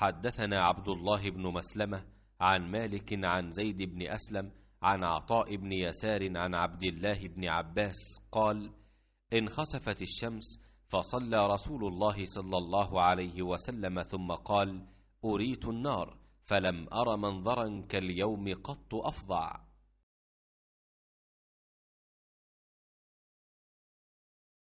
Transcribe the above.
حدثنا عبد الله بن مسلمة عن مالك عن زيد بن أسلم عن عطاء بن يسار عن عبد الله بن عباس قال انخسفت الشمس فصلى رسول الله صلى الله عليه وسلم ثم قال أريت النار فلم أر منظرا كاليوم قط أفظع